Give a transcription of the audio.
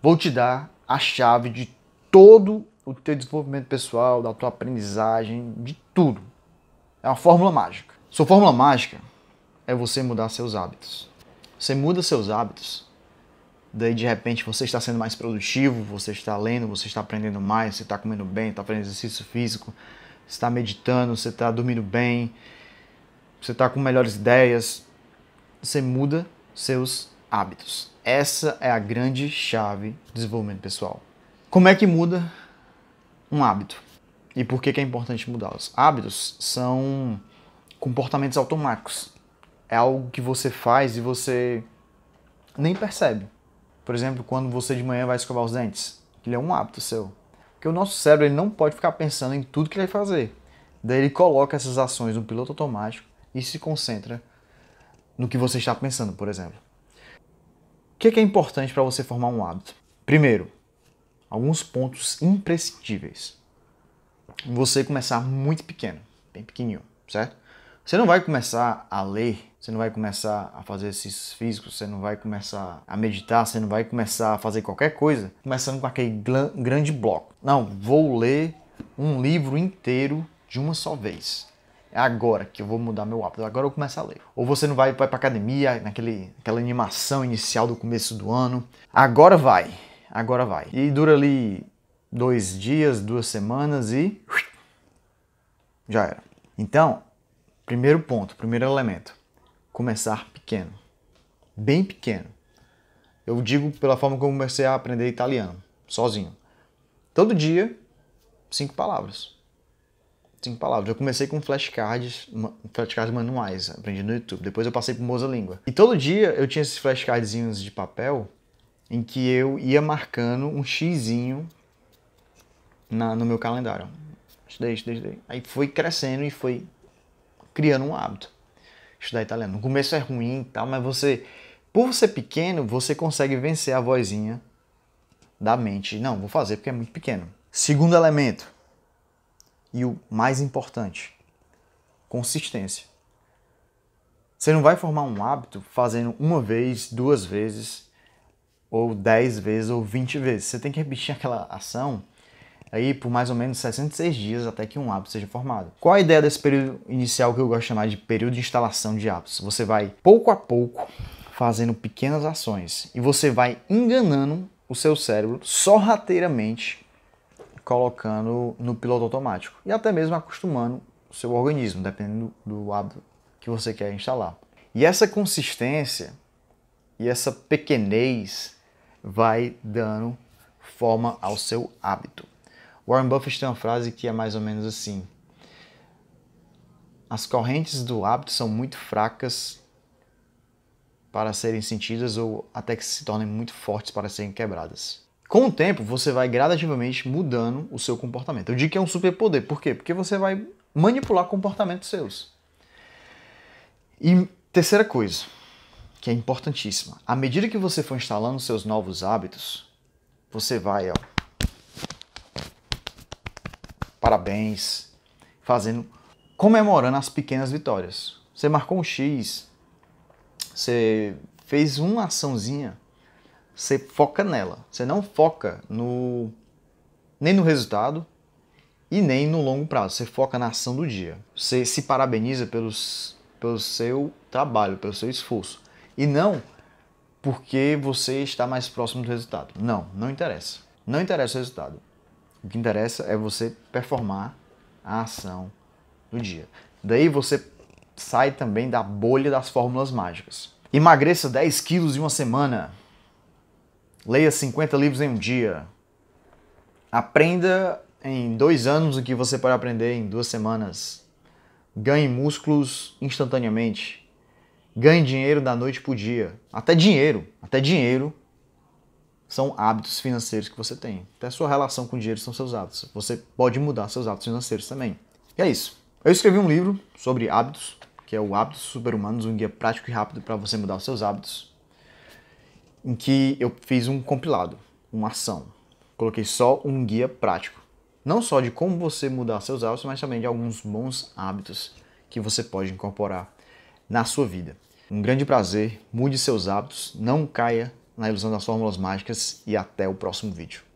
Vou te dar a chave de todo o teu desenvolvimento pessoal, da tua aprendizagem, de tudo. É uma fórmula mágica. Sua fórmula mágica é você mudar seus hábitos. Você muda seus hábitos, daí de repente você está sendo mais produtivo, você está lendo, você está aprendendo mais, você está comendo bem, está fazendo exercício físico, está meditando, você está dormindo bem, você está com melhores ideias. Você muda seus hábitos. Essa é a grande chave do desenvolvimento pessoal. Como é que muda um hábito? E por que, é importante mudá-los? Hábitos são comportamentos automáticos. É algo que você faz e você nem percebe. Por exemplo, quando você de manhã vai escovar os dentes. Ele é um hábito seu. Porque o nosso cérebro ele não pode ficar pensando em tudo que ele vai fazer. Daí ele coloca essas ações no piloto automático e se concentra no que você está pensando, por exemplo. O que é importante para você formar um hábito? Primeiro, alguns pontos imprescindíveis. Você começar muito pequeno, bem pequenininho, certo? Você não vai começar a ler, você não vai começar a fazer exercícios físicos, você não vai começar a meditar, você não vai começar a fazer qualquer coisa começando com aquele grande bloco. Não, vou ler um livro inteiro de uma só vez é agora que eu vou mudar meu hábito, agora eu começo a ler. Ou você não vai, vai pra academia, naquele, naquela animação inicial do começo do ano. Agora vai, agora vai. E dura ali dois dias, duas semanas e. Já era. Então, primeiro ponto, primeiro elemento: começar pequeno. Bem pequeno. Eu digo pela forma como comecei a aprender italiano, sozinho. Todo dia, cinco palavras cinco palavras. Eu comecei com flashcards, flashcards manuais, aprendi no YouTube. Depois eu passei para Moza Língua. E todo dia eu tinha esses flashcardzinhos de papel em que eu ia marcando um xizinho na, no meu calendário. Estudei, estudei, estudei. Aí foi crescendo e foi criando um hábito. Estudar italiano. No começo é ruim e tal, mas você, por ser pequeno, você consegue vencer a vozinha da mente. Não, vou fazer porque é muito pequeno. Segundo elemento, e o mais importante, consistência. Você não vai formar um hábito fazendo uma vez, duas vezes, ou dez vezes, ou vinte vezes. Você tem que repetir aquela ação aí por mais ou menos 66 dias até que um hábito seja formado. Qual a ideia desse período inicial que eu gosto de chamar de período de instalação de hábitos? Você vai pouco a pouco fazendo pequenas ações e você vai enganando o seu cérebro sorrateiramente colocando no piloto automático e até mesmo acostumando o seu organismo, dependendo do hábito que você quer instalar. E essa consistência e essa pequenez vai dando forma ao seu hábito. Warren Buffett tem uma frase que é mais ou menos assim: As correntes do hábito são muito fracas para serem sentidas ou até que se tornem muito fortes para serem quebradas. Com o tempo, você vai gradativamente mudando o seu comportamento. Eu digo que é um superpoder. Por quê? Porque você vai manipular comportamentos seus. E terceira coisa, que é importantíssima. À medida que você for instalando seus novos hábitos, você vai, ó, parabéns, fazendo, comemorando as pequenas vitórias. Você marcou um X, você fez uma açãozinha você foca nela. Você não foca no nem no resultado e nem no longo prazo. Você foca na ação do dia. Você se parabeniza pelos, pelo seu trabalho, pelo seu esforço. E não porque você está mais próximo do resultado. Não, não interessa. Não interessa o resultado. O que interessa é você performar a ação do dia. Daí você sai também da bolha das fórmulas mágicas. Emagreça 10 quilos em uma semana. Leia 50 livros em um dia. Aprenda em dois anos o que você pode aprender em duas semanas. Ganhe músculos instantaneamente. Ganhe dinheiro da noite para o dia. Até dinheiro. Até dinheiro são hábitos financeiros que você tem. Até sua relação com o dinheiro são seus hábitos. Você pode mudar seus hábitos financeiros também. E é isso. Eu escrevi um livro sobre hábitos, que é o Hábitos Superhumanos, um guia prático e rápido para você mudar os seus hábitos em que eu fiz um compilado, uma ação. Coloquei só um guia prático. Não só de como você mudar seus hábitos, mas também de alguns bons hábitos que você pode incorporar na sua vida. Um grande prazer, mude seus hábitos, não caia na ilusão das fórmulas mágicas e até o próximo vídeo.